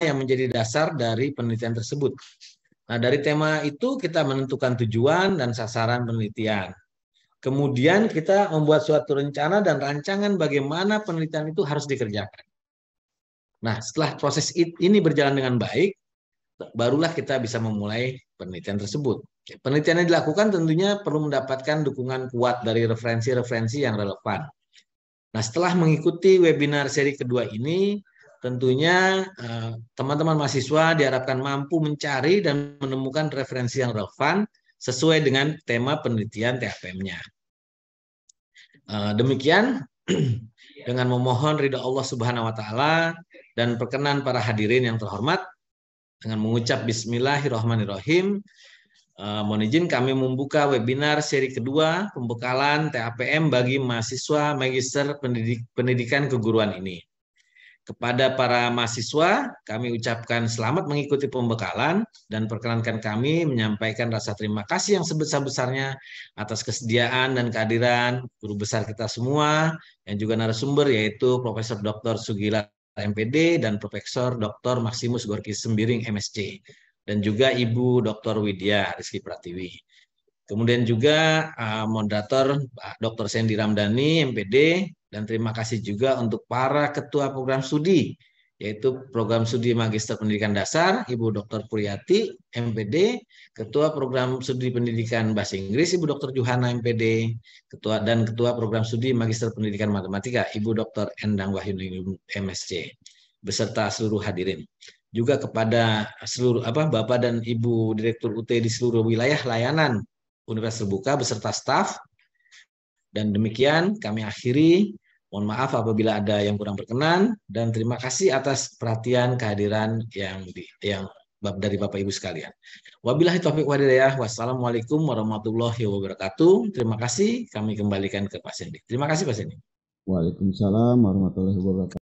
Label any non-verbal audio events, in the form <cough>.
yang menjadi dasar dari penelitian tersebut. Nah, dari tema itu kita menentukan tujuan dan sasaran penelitian. Kemudian kita membuat suatu rencana dan rancangan bagaimana penelitian itu harus dikerjakan. Nah, setelah proses ini berjalan dengan baik, barulah kita bisa memulai penelitian tersebut. Penelitian yang dilakukan tentunya perlu mendapatkan dukungan kuat dari referensi-referensi yang relevan. Nah, setelah mengikuti webinar seri kedua ini, tentunya eh, teman-teman uh, mahasiswa diharapkan mampu mencari dan menemukan referensi yang relevan sesuai dengan tema penelitian THPM-nya. Uh, eh, demikian <clears throat> dengan memohon ridha Allah Subhanahu wa taala dan perkenan para hadirin yang terhormat dengan mengucap bismillahirrahmanirrahim uh, mohon izin kami membuka webinar seri kedua pembekalan TAPM bagi mahasiswa magister pendidik, pendidikan keguruan ini. Kepada para mahasiswa, kami ucapkan selamat mengikuti pembekalan dan perkenankan kami menyampaikan rasa terima kasih yang sebesar-besarnya atas kesediaan dan kehadiran guru besar kita semua yang juga narasumber yaitu Profesor Dr. Sugila MPD dan Profesor Dr. Maximus Gorki Sembiring MSC dan juga Ibu Dr. Widya Rizky Pratiwi. Kemudian juga uh, moderator Dr. Sandy Ramdhani MPD dan terima kasih juga untuk para ketua program studi, yaitu program studi Magister Pendidikan Dasar, Ibu Dr. Puryati, MPD, Ketua Program Studi Pendidikan Bahasa Inggris, Ibu Dr. Juhana, MPD, Ketua dan Ketua Program Studi Magister Pendidikan Matematika, Ibu Dr. Endang Wahyuni MSC, beserta seluruh hadirin. Juga kepada seluruh apa Bapak dan Ibu Direktur UT di seluruh wilayah layanan Universitas Terbuka beserta staf dan demikian kami akhiri. Mohon maaf apabila ada yang kurang berkenan dan terima kasih atas perhatian kehadiran yang di, yang dari Bapak Ibu sekalian. Wabillahi taufik walhidayah. Wassalamualaikum warahmatullahi wabarakatuh. Terima kasih kami kembalikan ke Pak Sendi. Terima kasih Pak Sendi. Waalaikumsalam warahmatullahi wabarakatuh.